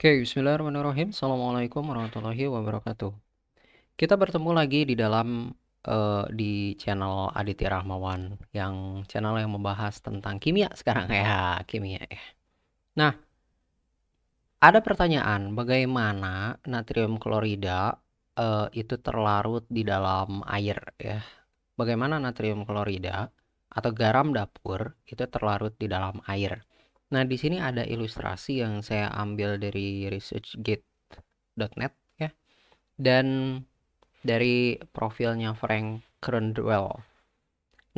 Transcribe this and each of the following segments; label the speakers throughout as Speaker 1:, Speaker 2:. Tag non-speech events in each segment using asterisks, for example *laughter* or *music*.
Speaker 1: Oke, okay, bismillahirrahmanirrahim. Assalamualaikum warahmatullahi wabarakatuh. Kita bertemu lagi di dalam uh, di channel Aditya Rahmawan yang channel yang membahas tentang kimia sekarang ya, *laughs* kimia ya. Nah, ada pertanyaan bagaimana natrium klorida uh, itu terlarut di dalam air ya. Bagaimana natrium klorida atau garam dapur itu terlarut di dalam air? Nah, di sini ada ilustrasi yang saya ambil dari researchgate.net ya. Dan dari profilnya Frank Crandwell.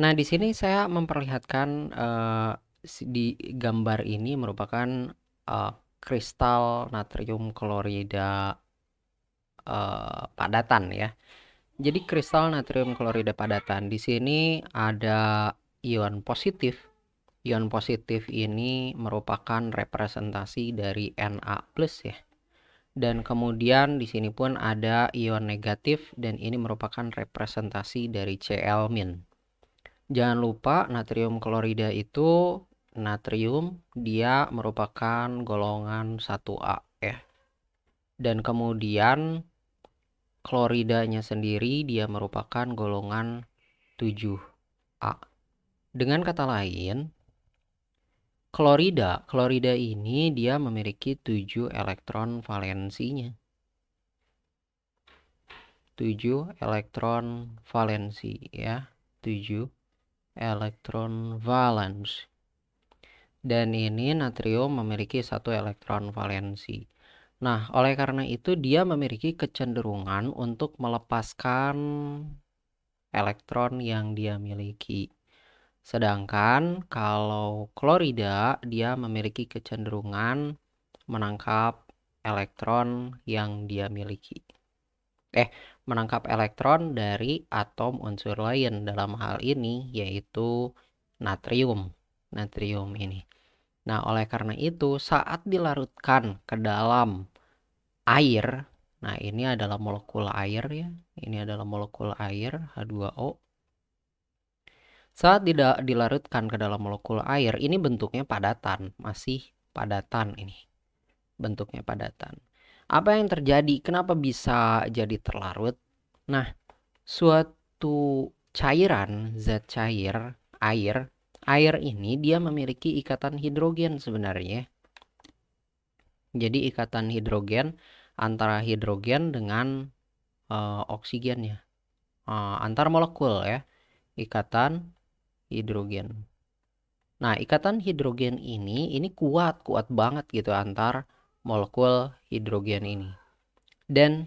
Speaker 1: Nah, di sini saya memperlihatkan uh, di gambar ini merupakan uh, kristal natrium klorida uh, padatan ya. Jadi kristal natrium klorida padatan di sini ada ion positif ion positif ini merupakan representasi dari Na+ ya. Dan kemudian di sini pun ada ion negatif dan ini merupakan representasi dari Cl-. Jangan lupa natrium klorida itu natrium dia merupakan golongan 1A ya. Dan kemudian kloridanya sendiri dia merupakan golongan 7A. Dengan kata lain, Klorida, klorida ini dia memiliki 7 elektron valensinya. 7 elektron valensi ya, 7 elektron valence. Dan ini natrium memiliki satu elektron valensi. Nah, oleh karena itu dia memiliki kecenderungan untuk melepaskan elektron yang dia miliki. Sedangkan kalau klorida dia memiliki kecenderungan menangkap elektron yang dia miliki. Eh, menangkap elektron dari atom unsur lain dalam hal ini yaitu natrium. Natrium ini. Nah, oleh karena itu saat dilarutkan ke dalam air, nah ini adalah molekul air ya. Ini adalah molekul air H2O saat tidak dilarutkan ke dalam molekul air, ini bentuknya padatan, masih padatan ini. Bentuknya padatan. Apa yang terjadi? Kenapa bisa jadi terlarut? Nah, suatu cairan, zat cair, air, air ini dia memiliki ikatan hidrogen sebenarnya. Jadi ikatan hidrogen antara hidrogen dengan uh, oksigennya. Uh, antar molekul ya. Ikatan hidrogen. Nah, ikatan hidrogen ini ini kuat, kuat banget gitu antar molekul hidrogen ini. Dan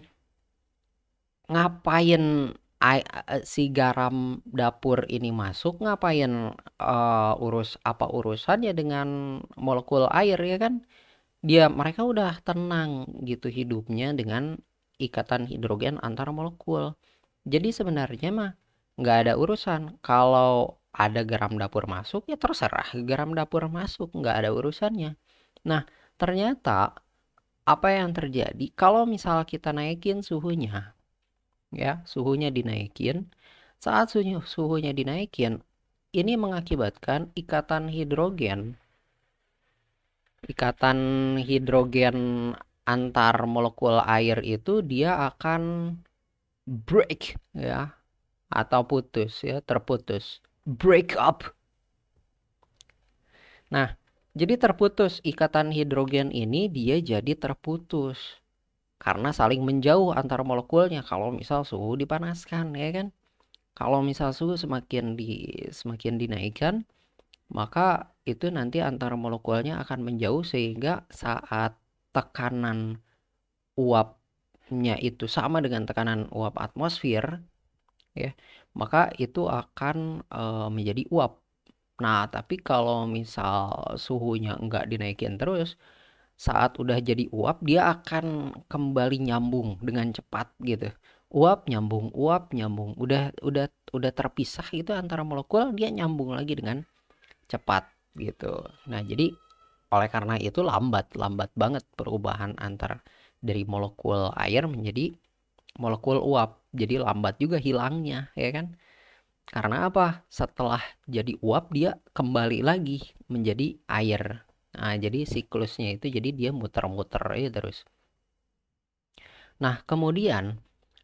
Speaker 1: ngapain eh, si garam dapur ini masuk ngapain uh, urus apa urusannya dengan molekul air ya kan? Dia mereka udah tenang gitu hidupnya dengan ikatan hidrogen antar molekul. Jadi sebenarnya mah nggak ada urusan kalau ada garam dapur masuk ya terserah garam dapur masuk nggak ada urusannya nah ternyata apa yang terjadi kalau misal kita naikin suhunya ya suhunya dinaikin saat suhunya, suhunya dinaikin ini mengakibatkan ikatan hidrogen ikatan hidrogen antar molekul air itu dia akan break ya atau putus ya terputus break up. Nah, jadi terputus ikatan hidrogen ini dia jadi terputus karena saling menjauh antar molekulnya kalau misal suhu dipanaskan ya kan. Kalau misal suhu semakin di semakin dinaikkan maka itu nanti antar molekulnya akan menjauh sehingga saat tekanan uapnya itu sama dengan tekanan uap atmosfer ya maka itu akan e, menjadi uap nah tapi kalau misal suhunya nggak dinaikin terus saat udah jadi uap dia akan kembali nyambung dengan cepat gitu uap nyambung uap nyambung udah udah udah terpisah itu antara molekul dia nyambung lagi dengan cepat gitu nah jadi oleh karena itu lambat lambat banget perubahan antar dari molekul air menjadi molekul uap. Jadi lambat juga hilangnya, ya kan? Karena apa? Setelah jadi uap dia kembali lagi menjadi air. Nah, jadi siklusnya itu jadi dia muter-muter ya terus. Nah, kemudian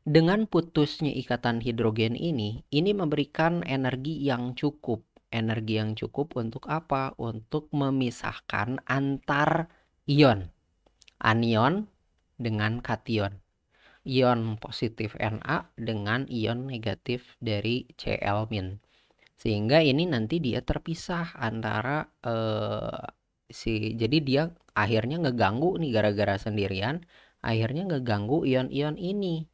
Speaker 1: dengan putusnya ikatan hidrogen ini, ini memberikan energi yang cukup. Energi yang cukup untuk apa? Untuk memisahkan antar ion. Anion dengan kation ion positif Na dengan ion negatif dari Cl min. Sehingga ini nanti dia terpisah antara eh, si jadi dia akhirnya ngeganggu nih gara-gara sendirian, akhirnya ngeganggu ion-ion ini.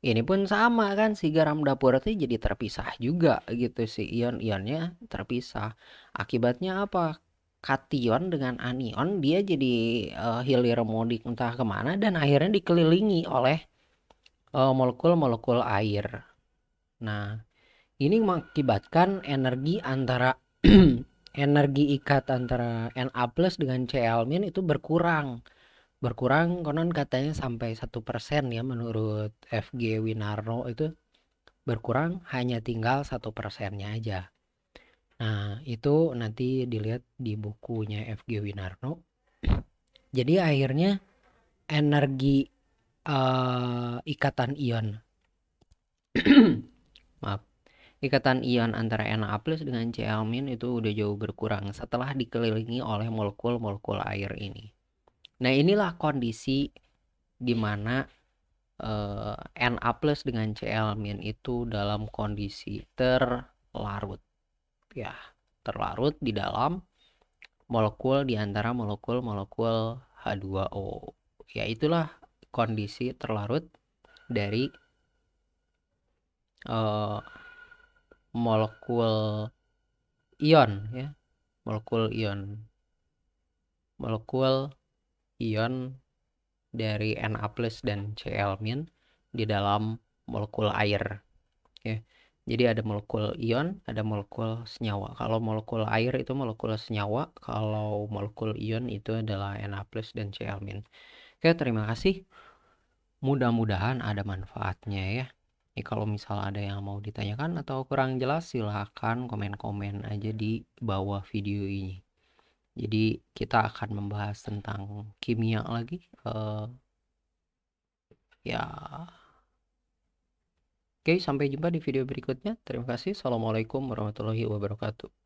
Speaker 1: Ini pun sama kan si garam dapur itu jadi terpisah juga gitu si ion-ionnya terpisah. Akibatnya apa? Kation dengan anion dia jadi uh, hilir mudik entah kemana dan akhirnya dikelilingi oleh Eh, molekul-molekul air. Nah, ini mengakibatkan energi antara *clears throat* energi ikat antara Na plus dengan Cl min itu berkurang berkurang konon katanya sampai satu persen ya menurut FG Winarno itu berkurang hanya tinggal satu persennya aja nah itu nanti dilihat di bukunya FG Winarno *clears throat* jadi akhirnya energi uh, ikatan ion. *clears throat* Maaf. Ikatan ion antara Na+ dengan Cl- itu udah jauh berkurang setelah dikelilingi oleh molekul-molekul air ini. Nah, inilah kondisi di mana uh, eh, Na+ dengan Cl- itu dalam kondisi terlarut. Ya, terlarut di dalam molekul di antara molekul-molekul H2O. Ya, itulah kondisi terlarut dari uh, molekul ion ya molekul ion molekul ion dari Na+ dan Cl- min di dalam molekul air ya jadi ada molekul ion ada molekul senyawa kalau molekul air itu molekul senyawa kalau molekul ion itu adalah Na+ dan Cl- min Oke, terima kasih. Mudah-mudahan ada manfaatnya ya. Ini kalau misal ada yang mau ditanyakan atau kurang jelas silahkan komen-komen aja di bawah video ini. Jadi kita akan membahas tentang kimia lagi. Uh, ya. Oke, sampai jumpa di video berikutnya. Terima kasih. Assalamualaikum warahmatullahi wabarakatuh.